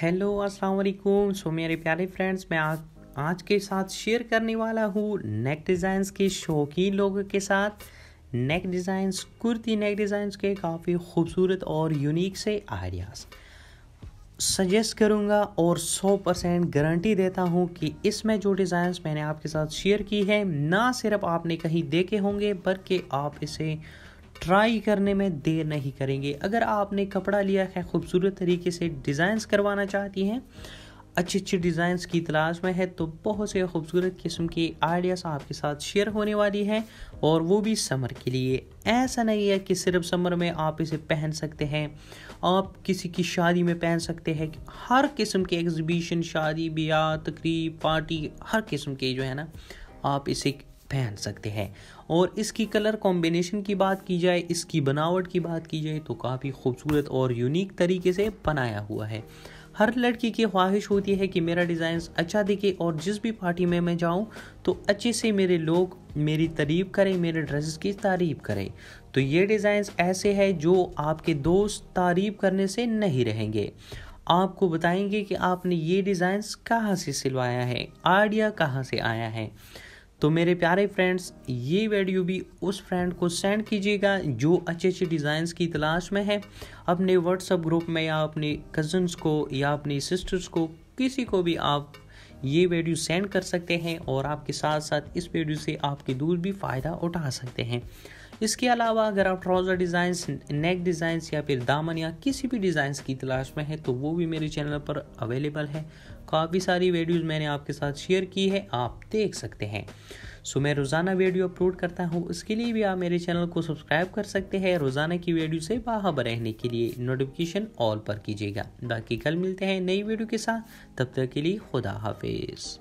hello अस्सलाम वालेकुम सो मेरे प्यारे फ्रेंड्स मैं आ, आज के साथ शेयर करने वाला हूँ नेक डिज़ाइंस के शौकीन लोगों के साथ neck designs kurti neck designs के काफ़ी खूबसूरत और यूनिक से आइडियाज़ सजेस्ट करूँगा और 100 परसेंट गारंटी देता हूँ कि इसमें जो डिज़ाइंस मैंने आपके साथ शेयर की है ना सिर्फ आपने कहीं देखे होंगे बल्कि आप इसे ट्राई करने में देर नहीं करेंगे अगर आपने कपड़ा लिया है खूबसूरत तरीके से डिज़ाइंस करवाना चाहती हैं अच्छे अच्छे डिज़ाइंस की तलाश में है तो बहुत से खूबसूरत किस्म के आइडियाज़ आपके साथ शेयर होने वाली हैं और वो भी समर के लिए ऐसा नहीं है कि सिर्फ समर में आप इसे पहन सकते हैं आप किसी की शादी में पहन सकते हैं हर किस्म के एग्जिबिशन शादी ब्याह तकरीब पार्टी हर किस्म के जो है ना आप इसे पहन सकते हैं और इसकी कलर कॉम्बिनेशन की बात की जाए इसकी बनावट की बात की जाए तो काफ़ी खूबसूरत और यूनिक तरीके से बनाया हुआ है हर लड़की की ख्वाहिश होती है कि मेरा डिज़ाइन अच्छा दिखे और जिस भी पार्टी में मैं जाऊं तो अच्छे से मेरे लोग मेरी तारीफ़ करें मेरे ड्रेसेस की तारीफ़ करें तो ये डिज़ाइंस ऐसे हैं जो आपके दोस्त तारीफ़ करने से नहीं रहेंगे आपको बताएंगे कि आपने ये डिज़ाइंस कहाँ से सिलवाया है आइडिया कहाँ से आया है तो मेरे प्यारे फ्रेंड्स ये वीडियो भी उस फ्रेंड को सेंड कीजिएगा जो अच्छे अच्छे डिज़ाइंस की तलाश में है अपने व्हाट्सअप ग्रुप में या अपने कज़न्स को या अपनी सिस्टर्स को किसी को भी आप ये वीडियो सेंड कर सकते हैं और आपके साथ साथ इस वीडियो से आपके दूर भी फ़ायदा उठा सकते हैं इसके अलावा अगर आप ट्राउज़र डिज़ाइंस नेक डिज़ाइंस या फिर दामन या किसी भी डिज़ाइंस की तलाश में है तो वो भी मेरे चैनल पर अवेलेबल है काफ़ी सारी वीडियोस मैंने आपके साथ शेयर की है आप देख सकते हैं सो मैं रोज़ाना वीडियो अपलोड करता हूँ उसके लिए भी आप मेरे चैनल को सब्सक्राइब कर सकते हैं रोज़ाना की वीडियो से बाहर रहने के लिए नोटिफिकेशन ऑल पर कीजिएगा बाकी कल मिलते हैं नई वीडियो के साथ तब तक के लिए खुदा हाफिज़